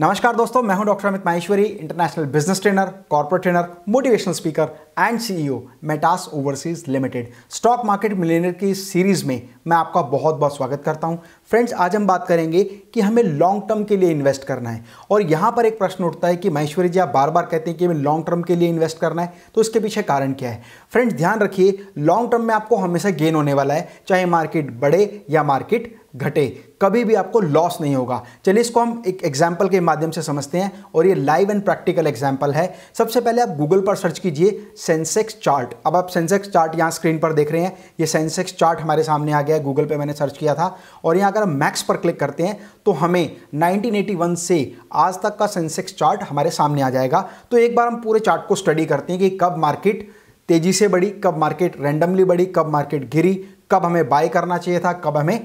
नमस्कार दोस्तों मैं हूं doctor Amit Maheshwari international business trainer corporate trainer motivational speaker and CEO Metas overseas limited stock market millionaire की series में मैं आपका बहुत बहुत स्वागत करता हूं फ्रेंड्स आज हम बात करेंगे कि हमें लॉन्ग टर्म के लिए इन्वेस्ट करना है और यहाँ पर एक प्रश्न उठता है कि महेश्वरी जी आप बार बार कहते हैं कि हमें लॉन्ग टर्म के लिए इन्वेस्ट करना है तो इसके पीछे कारण क्या है फ्रेंड्स ध्यान रखिए लॉन्ग टर्म में आपको हमेशा गेन होने वाला है चाहे मार्केट बढ़े या मार्केट घटे कभी भी आपको लॉस नहीं होगा चलिए इसको हम एक एग्जाम्पल के माध्यम से समझते हैं और ये लाइव एंड प्रैक्टिकल एग्जाम्पल है सबसे पहले आप गूगल पर सर्च कीजिए सेंसेक्स चार्ट अब आप सेंसेक्स चार्ट यहाँ स्क्रीन पर देख रहे हैं ये सेंसेक्स चार्ट हमारे सामने आ गया है गूगल पर मैंने सर्च किया था और यहाँ अगर हम मैक्स पर क्लिक करते हैं तो हमें नाइनटीन से आज तक का सेंसेक्स चार्ट हमारे सामने आ जाएगा तो एक बार हम पूरे चार्ट को स्टडी करते हैं कि कब मार्केट तेज़ी से बढ़ी कब मार्केट रैंडमली बढ़ी कब मार्केट गिरी कब हमें बाय करना चाहिए था कब हमें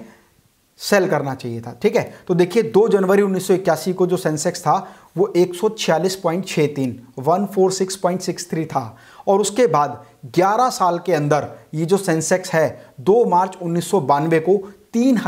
सेल करना चाहिए था ठीक है तो देखिए 2 जनवरी 1981 को जो सेंसेक्स था वो 146.63 146.63 था और उसके बाद 11 साल के अंदर ये जो सेंसेक्स है 2 मार्च उन्नीस को तीन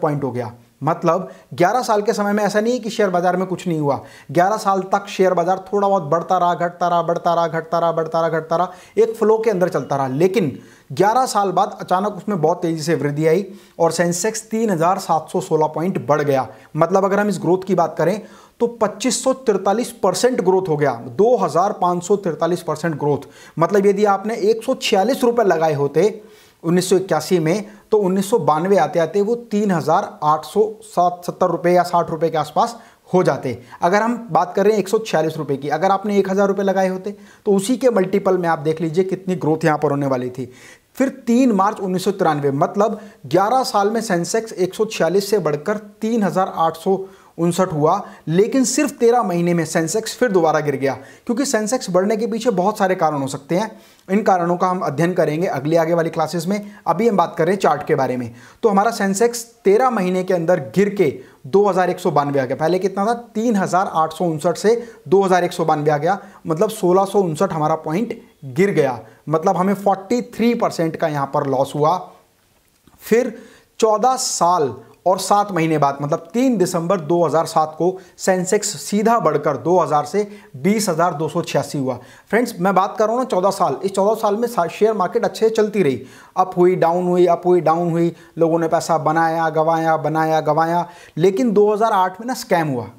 पॉइंट हो गया मतलब 11 साल के समय में ऐसा नहीं है कि शेयर बाजार में कुछ नहीं हुआ 11 साल तक शेयर बाजार थोड़ा बहुत बढ़ता रहा घटता रहा बढ़ता रहा घटता रहा बढ़ता रहा घटता रहा एक फ्लो के अंदर चलता रहा लेकिन 11 साल बाद अचानक उसमें बहुत तेज़ी से वृद्धि आई और सेंसेक्स 3716 पॉइंट बढ़ गया मतलब अगर हम इस ग्रोथ की बात करें तो 2543 परसेंट ग्रोथ हो गया 2543 परसेंट ग्रोथ मतलब यदि आपने एक सौ लगाए होते 1981 में तो उन्नीस आते आते वो तीन हज़ार या साठ रुपये के आसपास हो जाते अगर हम बात कर रहे हैं एक रुपए की अगर आपने एक हज़ार रुपये लगाए होते तो उसी के मल्टीपल में आप देख लीजिए कितनी ग्रोथ यहाँ पर होने वाली थी फिर 3 मार्च उन्नीस मतलब 11 साल में सेंसेक्स छियालीस से बढ़कर तीन उनसठ हुआ लेकिन सिर्फ तेरह महीने में सेंसेक्स फिर दोबारा गिर गया क्योंकि सेंसेक्स बढ़ने के पीछे बहुत सारे कारण हो सकते हैं इन कारणों का हम अध्ययन करेंगे अगले आगे वाली क्लासेस में अभी हम बात कर रहे हैं चार्ट के बारे में तो हमारा सेंसेक्स तेरह महीने के अंदर गिर के दो हज़ार एक सौ बानवे आ गया पहले कितना था तीन हज़ार आठ सौ उनसठ से दो हज़ार एक सौ बानवे आ गया मतलब सोलह सौ उनसठ हमारा पॉइंट गिर गया मतलब हमें फोर्टी थ्री परसेंट का यहाँ पर लॉस हुआ फिर चौदह साल और सात महीने बाद मतलब तीन दिसंबर 2007 को सेंसेक्स सीधा बढ़कर 2000 से बीस हुआ फ्रेंड्स मैं बात कर रहा हूँ ना चौदह साल इस चौदह साल में शेयर मार्केट अच्छे चलती रही अप हुई डाउन हुई अप हुई डाउन हुई लोगों ने पैसा बनाया गंवाया बनाया गंवाया लेकिन 2008 में ना स्कैम हुआ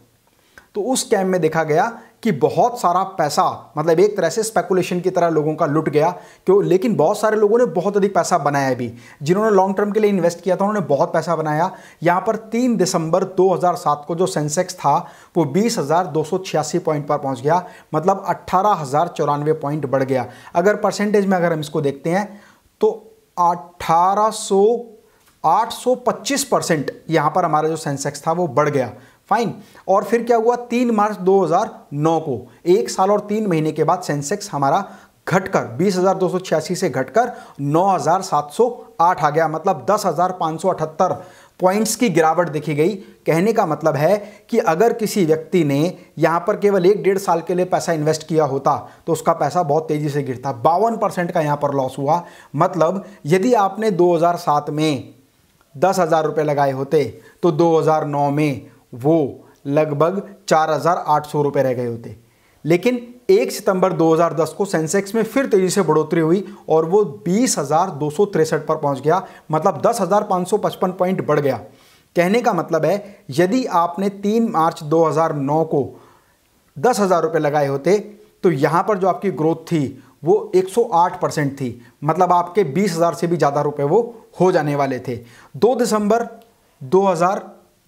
तो उस स्कैम में देखा गया कि बहुत सारा पैसा मतलब एक तरह से स्पेकुलेशन की तरह लोगों का लुट गया क्यों लेकिन बहुत सारे लोगों ने बहुत अधिक पैसा बनाया भी जिन्होंने लॉन्ग टर्म के लिए इन्वेस्ट किया था उन्होंने बहुत पैसा बनाया यहाँ पर तीन दिसंबर 2007 को जो सेंसेक्स था वो बीस पॉइंट पर पहुँच गया मतलब अट्ठारह पॉइंट बढ़ गया अगर परसेंटेज में अगर हम इसको देखते हैं तो अट्ठारह 825 परसेंट यहाँ पर हमारा जो सेंसेक्स था वो बढ़ गया फाइन और फिर क्या हुआ तीन मार्च 2009 को एक साल और तीन महीने के बाद सेंसेक्स हमारा घटकर बीस से घटकर 9,708 आ गया मतलब दस पॉइंट्स की गिरावट देखी गई कहने का मतलब है कि अगर किसी व्यक्ति ने यहाँ पर केवल एक डेढ़ साल के लिए पैसा इन्वेस्ट किया होता तो उसका पैसा बहुत तेज़ी से गिरता बावन परसेंट का यहाँ पर लॉस हुआ मतलब यदि आपने 2007 में दस हज़ार रुपये लगाए होते तो 2009 में वो लगभग चार हज़ार आठ सौ रुपये रह गए होते लेकिन एक सितंबर 2010 को सेंसेक्स में फिर तेज़ी से बढ़ोतरी हुई और वो बीस हज़ार दो सौ तिरसठ पर पहुंच गया मतलब दस हज़ार पाँच सौ पचपन पॉइंट बढ़ गया कहने का मतलब है यदि आपने 3 मार्च 2009 को दस हज़ार रुपये लगाए होते तो यहाँ पर जो आपकी ग्रोथ थी वो 108 परसेंट थी मतलब आपके बीस हज़ार से भी ज़्यादा रुपये वो हो जाने वाले थे 2 दिसंबर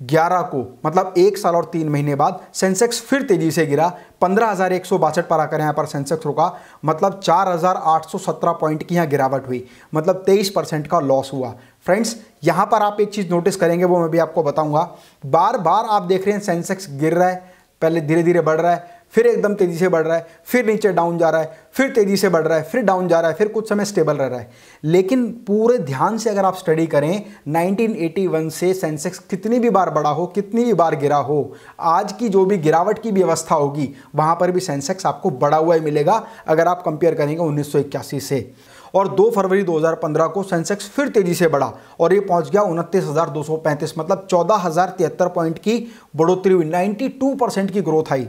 ग्यारह को मतलब एक साल और तीन महीने बाद सेंसेक्स फिर तेजी से गिरा पंद्रह हज़ार एक सौ बासठ पर आकर यहाँ पर सेंसेक्स रुका मतलब चार हज़ार आठ सौ सत्रह पॉइंट की यहाँ गिरावट हुई मतलब तेईस परसेंट का लॉस हुआ फ्रेंड्स यहाँ पर आप एक चीज़ नोटिस करेंगे वो मैं भी आपको बताऊंगा बार बार आप देख रहे हैं सेंसेक्स गिर रहा है पहले धीरे धीरे बढ़ रहा है फिर एकदम तेज़ी से बढ़ रहा है फिर नीचे डाउन जा रहा है फिर तेज़ी से बढ़ रहा है फिर डाउन जा रहा है फिर कुछ समय स्टेबल रह रहा है लेकिन पूरे ध्यान से अगर आप स्टडी करें 1981 से सेंसेक्स कितनी भी बार बढ़ा हो कितनी भी बार गिरा हो आज की जो भी गिरावट की व्यवस्था होगी वहाँ पर भी सेंसेक्स आपको बढ़ा हुआ ही मिलेगा अगर आप कंपेयर करेंगे उन्नीस से और 2 फरवरी 2015 को सेंसेक्स फिर तेजी से बढ़ा और ये पहुंच गया उनतीस मतलब चौदह पॉइंट की बढ़ोतरी हुई 92 परसेंट की ग्रोथ आई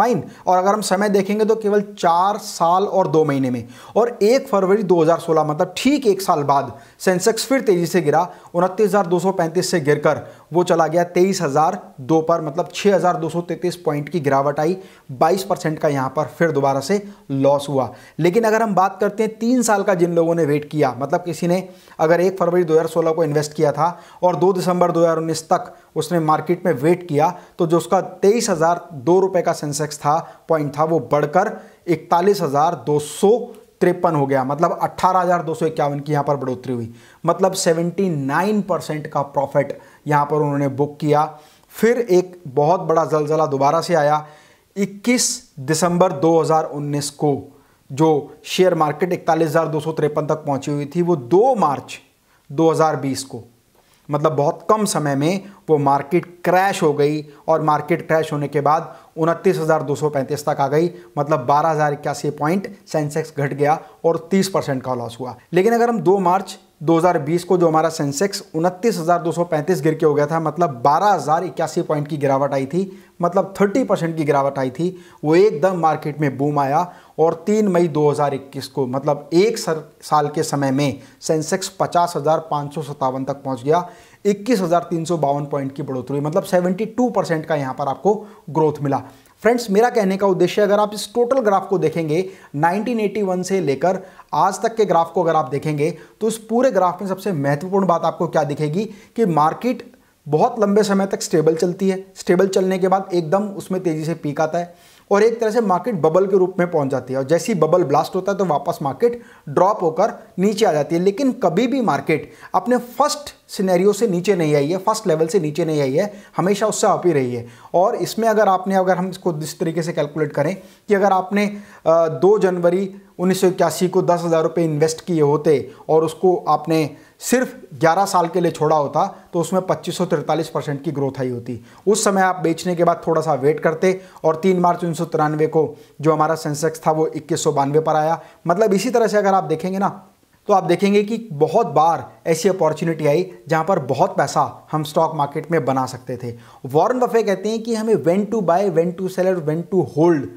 फाइन और अगर हम समय देखेंगे तो केवल चार साल और दो महीने में और एक फरवरी 2016 मतलब ठीक एक साल बाद सेंसेक्स फिर तेजी से गिरा उनतीस से गिरकर वो चला गया तेईस हज़ार दो पर मतलब छः हज़ार दो सौ तैतीस पॉइंट की गिरावट आई बाईस परसेंट का यहाँ पर फिर दोबारा से लॉस हुआ लेकिन अगर हम बात करते हैं तीन साल का जिन लोगों ने वेट किया मतलब किसी ने अगर एक फरवरी 2016 को इन्वेस्ट किया था और दो दिसंबर 2019 तक उसने मार्केट में वेट किया तो जो उसका तेईस हज़ार दो रुपये का सेंसेक्स था पॉइंट था वो बढ़कर इकतालीस हज़ार दो सौ तिरपन हो गया मतलब अट्ठारह हज़ार दो सौ इक्यावन की यहाँ पर बढ़ोतरी हुई मतलब सेवेंटी नाइन परसेंट का प्रॉफिट यहाँ पर उन्होंने बुक किया फिर एक बहुत बड़ा जलजला दोबारा से आया 21 दिसंबर 2019 को जो शेयर मार्केट इकतालीस तक पहुंची हुई थी वो 2 मार्च 2020 को मतलब बहुत कम समय में वो मार्केट क्रैश हो गई और मार्केट क्रैश होने के बाद उनतीस हज़ार दो सौ पैंतीस तक आ गई मतलब बारह हज़ार इक्यासी पॉइंट सेंसेक्स घट गया और तीस परसेंट का लॉस हुआ लेकिन अगर हम दो मार्च 2020 को जो हमारा सेंसेक्स उनतीस गिर के हो गया था मतलब बारह पॉइंट की गिरावट आई थी मतलब 30 परसेंट की गिरावट आई थी वो एकदम मार्केट में बूम आया और 3 मई 2021 को मतलब एक सर, साल के समय में सेंसेक्स पचास तक पहुंच गया इक्कीस पॉइंट की बढ़ोतरी मतलब 72 परसेंट का यहाँ पर आपको ग्रोथ मिला फ्रेंड्स मेरा कहने का उद्देश्य अगर आप इस टोटल ग्राफ को देखेंगे 1981 से लेकर आज तक के ग्राफ को अगर आप देखेंगे तो उस पूरे ग्राफ में सबसे महत्वपूर्ण बात आपको क्या दिखेगी कि मार्केट बहुत लंबे समय तक स्टेबल चलती है स्टेबल चलने के बाद एकदम उसमें तेज़ी से पीक आता है और एक तरह से मार्केट बबल के रूप में पहुंच जाती है और जैसी बबल ब्लास्ट होता है तो वापस मार्केट ड्रॉप होकर नीचे आ जाती है लेकिन कभी भी मार्केट अपने फर्स्ट सिनेरियो से नीचे नहीं आई है फर्स्ट लेवल से नीचे नहीं आई है हमेशा उससे आप ही रही है और इसमें अगर आपने अगर हम इसको इस तरीके से कैलकुलेट करें कि अगर आपने दो जनवरी उन्नीस को दस हज़ार रुपये इन्वेस्ट किए होते और उसको आपने सिर्फ 11 साल के लिए छोड़ा होता तो उसमें पच्चीस सौ तिरतालीस परसेंट की ग्रोथ आई होती उस समय आप बेचने के बाद थोड़ा सा वेट करते और तीन मार्च उन्नीस को जो हमारा सेंसेक्स था वो इक्कीस पर आया मतलब इसी तरह से अगर आप देखेंगे ना तो आप देखेंगे कि बहुत बार ऐसी अपॉर्चुनिटी आई जहां पर बहुत पैसा हम स्टॉक मार्केट में बना सकते थे वॉरेन बफे कहते हैं कि हमें when to buy when to sell और वेन टू होल्ड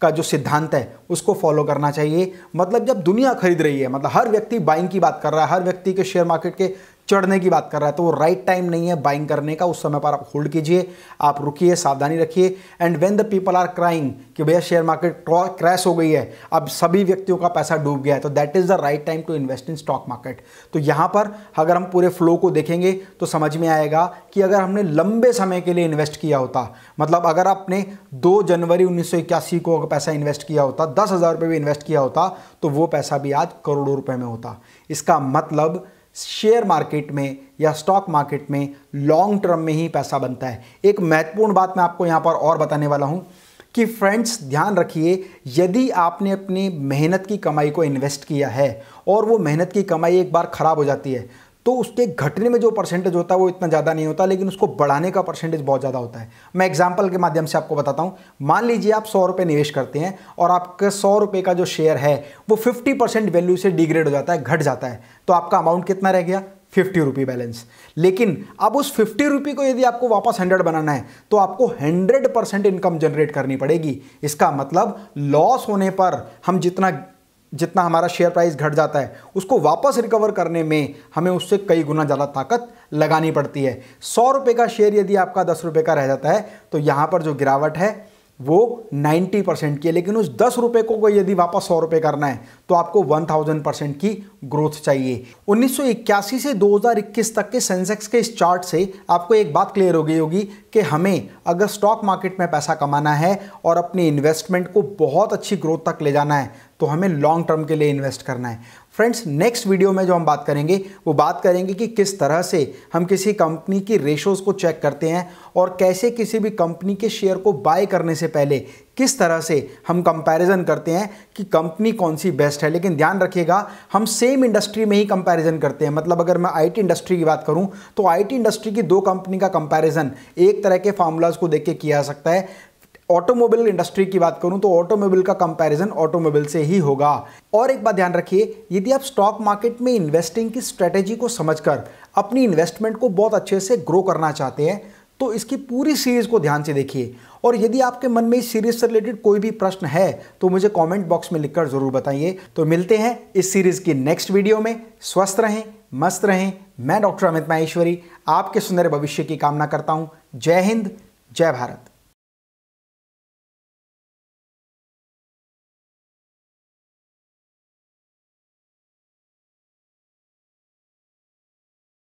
का जो सिद्धांत है उसको फॉलो करना चाहिए मतलब जब दुनिया खरीद रही है मतलब हर व्यक्ति बाइंग की बात कर रहा है हर व्यक्ति के शेयर मार्केट के चढ़ने की बात कर रहा है तो वो राइट टाइम नहीं है बाइंग करने का उस समय पर आप होल्ड कीजिए आप रुकिए सावधानी रखिए and when the people are crying कि भैया शेयर मार्केट क्रैश हो गई है अब सभी व्यक्तियों का पैसा डूब गया है तो that is the right time to invest in stock market तो यहाँ पर अगर हम पूरे फ्लो को देखेंगे तो समझ में आएगा कि अगर हमने लंबे समय के लिए इन्वेस्ट किया होता मतलब अगर आपने दो जनवरी उन्नीस को पैसा इन्वेस्ट किया होता दस हज़ार रुपये भी इन्वेस्ट किया होता तो वो पैसा भी आज करोड़ों रुपये में होता इसका मतलब शेयर मार्केट में या स्टॉक मार्केट में लॉन्ग टर्म में ही पैसा बनता है एक महत्वपूर्ण बात मैं आपको यहाँ पर और बताने वाला हूँ कि फ्रेंड्स ध्यान रखिए यदि आपने अपनी मेहनत की कमाई को इन्वेस्ट किया है और वो मेहनत की कमाई एक बार ख़राब हो जाती है तो उसके घटने में जो परसेंटेज होता है वो इतना ज़्यादा नहीं होता लेकिन उसको बढ़ाने का परसेंटेज बहुत ज़्यादा होता है मैं एग्जाम्पल के माध्यम से आपको बताता हूँ मान लीजिए आप सौ रुपये निवेश करते हैं और आपके सौ रुपये का जो शेयर है वो फिफ्टी परसेंट वैल्यू से डिग्रेड हो जाता है घट जाता है तो आपका अमाउंट कितना रह गया फिफ्टी रुपी बैलेंस लेकिन अब उस फिफ्टी रुपी को यदि आपको वापस हंड्रेड बनाना है तो आपको हंड्रेड परसेंट इनकम जनरेट करनी पड़ेगी इसका मतलब लॉस होने पर हम जितना जितना हमारा शेयर प्राइस घट जाता है उसको वापस रिकवर करने में हमें उससे कई गुना ज़्यादा ताकत लगानी पड़ती है सौ रुपये का शेयर यदि आपका दस रुपये का रह जाता है तो यहाँ पर जो गिरावट है वो 90 परसेंट की है लेकिन उस दस रुपये को यदि वापस सौ रुपये करना है तो आपको 1000 परसेंट की ग्रोथ चाहिए 1981 से 2021 तक के सेंसेक्स के इस चार्ट से आपको एक बात क्लियर हो गई होगी कि हमें अगर स्टॉक मार्केट में पैसा कमाना है और अपने इन्वेस्टमेंट को बहुत अच्छी ग्रोथ तक ले जाना है तो हमें लॉन्ग टर्म के लिए इन्वेस्ट करना है फ्रेंड्स नेक्स्ट वीडियो में जो हम बात करेंगे वो बात करेंगे कि किस तरह से हम किसी कंपनी की रेशोज़ को चेक करते हैं और कैसे किसी भी कंपनी के शेयर को बाय करने से पहले किस तरह से हम कंपैरिजन करते हैं कि कंपनी कौन सी बेस्ट है लेकिन ध्यान रखिएगा हम सेम इंडस्ट्री में ही कंपैरिजन करते हैं मतलब अगर मैं आईटी इंडस्ट्री की बात करूं तो आईटी इंडस्ट्री की दो कंपनी का कंपैरिजन एक तरह के फार्मूलाज को देख के किया जा सकता है ऑटोमोबाइल इंडस्ट्री की बात करूं तो ऑटोमोबाइल का कंपैरिजन ऑटोमोबाइल से ही होगा और एक बात ध्यान रखिए यदि आप स्टॉक मार्केट में इन्वेस्टिंग की स्ट्रेटेजी को समझकर अपनी इन्वेस्टमेंट को बहुत अच्छे से ग्रो करना चाहते हैं तो इसकी पूरी सीरीज़ को ध्यान से देखिए और यदि आपके मन में इस सीरीज़ से रिलेटेड कोई भी प्रश्न है तो मुझे कॉमेंट बॉक्स में लिखकर ज़रूर बताइए तो मिलते हैं इस सीरीज़ की नेक्स्ट वीडियो में स्वस्थ रहें मस्त रहें मैं डॉक्टर अमित माहेश्वरी आपके सुंदर भविष्य की कामना करता हूँ जय हिंद जय भारत